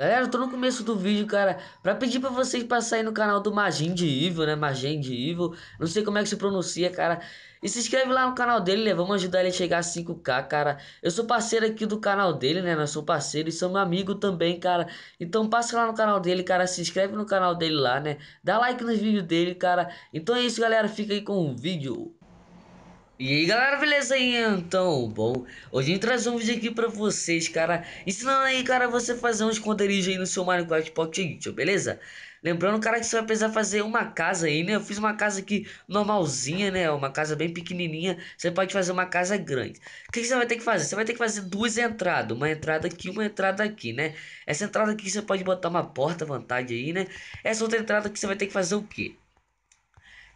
Galera, eu tô no começo do vídeo, cara, pra pedir pra vocês passarem no canal do Magin de Evil, né, Magin de Evil, não sei como é que se pronuncia, cara, e se inscreve lá no canal dele, né, vamos ajudar ele a chegar a 5k, cara, eu sou parceiro aqui do canal dele, né, nós somos parceiros e somos amigos também, cara, então passa lá no canal dele, cara, se inscreve no canal dele lá, né, dá like nos vídeos dele, cara, então é isso, galera, fica aí com o vídeo. E aí galera, beleza aí? Então, bom, hoje a gente traz um vídeo aqui pra vocês, cara Ensinando aí, cara, você fazer um esconderijo aí no seu Minecraft Pocket Edition, beleza? Lembrando, cara, que você vai precisar fazer uma casa aí, né? Eu fiz uma casa aqui normalzinha, né? Uma casa bem pequenininha Você pode fazer uma casa grande O que, que você vai ter que fazer? Você vai ter que fazer duas entradas Uma entrada aqui e uma entrada aqui, né? Essa entrada aqui você pode botar uma porta à vontade aí, né? Essa outra entrada aqui você vai ter que fazer o quê?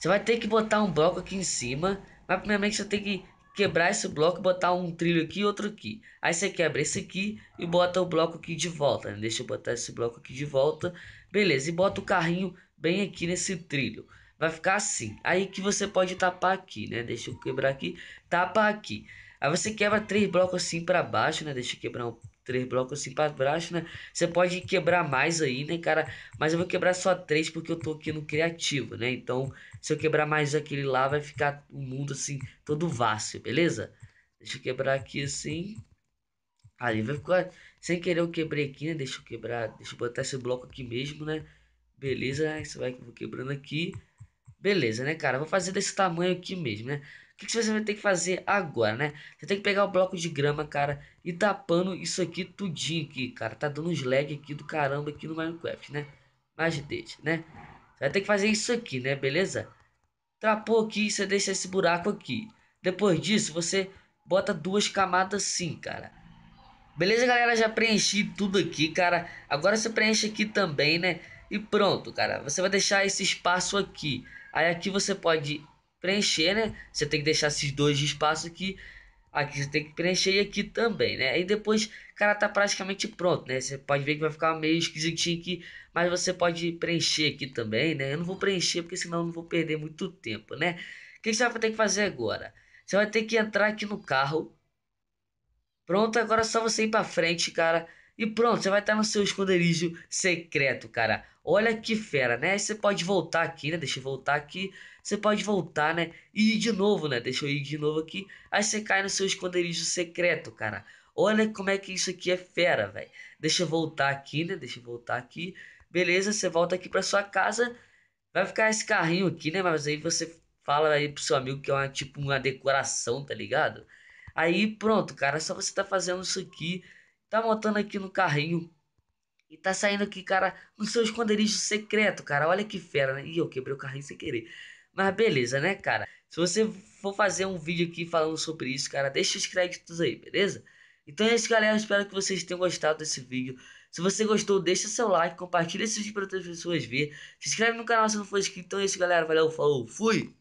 Você vai ter que botar um bloco aqui em cima mas primeiramente você tem que quebrar esse bloco e botar um trilho aqui e outro aqui. Aí você quebra esse aqui e bota o bloco aqui de volta. Né? Deixa eu botar esse bloco aqui de volta. Beleza, e bota o carrinho bem aqui nesse trilho. Vai ficar assim. Aí que você pode tapar aqui, né? Deixa eu quebrar aqui. Tapa aqui. Aí você quebra três blocos assim para baixo, né? Deixa eu quebrar um três blocos assim pra baixo, né? Você pode quebrar mais aí, né, cara? Mas eu vou quebrar só três porque eu tô aqui no criativo, né? Então, se eu quebrar mais aquele lá, vai ficar o mundo assim, todo vasto, beleza? Deixa eu quebrar aqui assim. Ali vai ficar. Sem querer eu quebrei aqui, né? Deixa eu quebrar. Deixa eu botar esse bloco aqui mesmo, né? Beleza, você vai quebrando aqui. Beleza, né, cara? Vou fazer desse tamanho aqui mesmo, né? O que, que você vai ter que fazer agora, né? Você tem que pegar o bloco de grama, cara, e tapando isso aqui tudinho aqui, cara. Tá dando uns lag aqui do caramba aqui no Minecraft, né? Mas deixa, né? Você vai ter que fazer isso aqui, né? Beleza? Trapou aqui, você deixa esse buraco aqui. Depois disso, você bota duas camadas assim, cara. Beleza, galera? Já preenchi tudo aqui, cara. Agora você preenche aqui também, né? E pronto, cara. Você vai deixar esse espaço aqui. Aí aqui você pode preencher, né? Você tem que deixar esses dois espaços aqui. Aqui você tem que preencher e aqui também, né? E depois, cara, tá praticamente pronto, né? Você pode ver que vai ficar meio esquisitinho aqui, mas você pode preencher aqui também, né? Eu não vou preencher porque senão eu não vou perder muito tempo, né? O que você vai ter que fazer agora? Você vai ter que entrar aqui no carro. Pronto, agora é só você ir pra frente, cara e pronto, você vai estar no seu esconderijo secreto, cara. Olha que fera, né? Você pode voltar aqui, né? Deixa eu voltar aqui. Você pode voltar, né? E ir de novo, né? Deixa eu ir de novo aqui. Aí você cai no seu esconderijo secreto, cara. Olha como é que isso aqui é fera, velho. Deixa eu voltar aqui, né? Deixa eu voltar aqui. Beleza, você volta aqui pra sua casa. Vai ficar esse carrinho aqui, né? Mas aí você fala aí pro seu amigo que é uma, tipo uma decoração, tá ligado? Aí pronto, cara. É só você tá fazendo isso aqui tá montando aqui no carrinho. E tá saindo aqui, cara, no seu esconderijo secreto, cara. Olha que fera, né? Ih, eu quebrei o carrinho sem querer. Mas beleza, né, cara? Se você for fazer um vídeo aqui falando sobre isso, cara, deixa os créditos aí, beleza? Então é isso, galera. Espero que vocês tenham gostado desse vídeo. Se você gostou, deixa seu like, compartilha esse vídeo para outras pessoas ver. Se inscreve no canal se não for inscrito. Então é isso, galera. Valeu, falou, fui!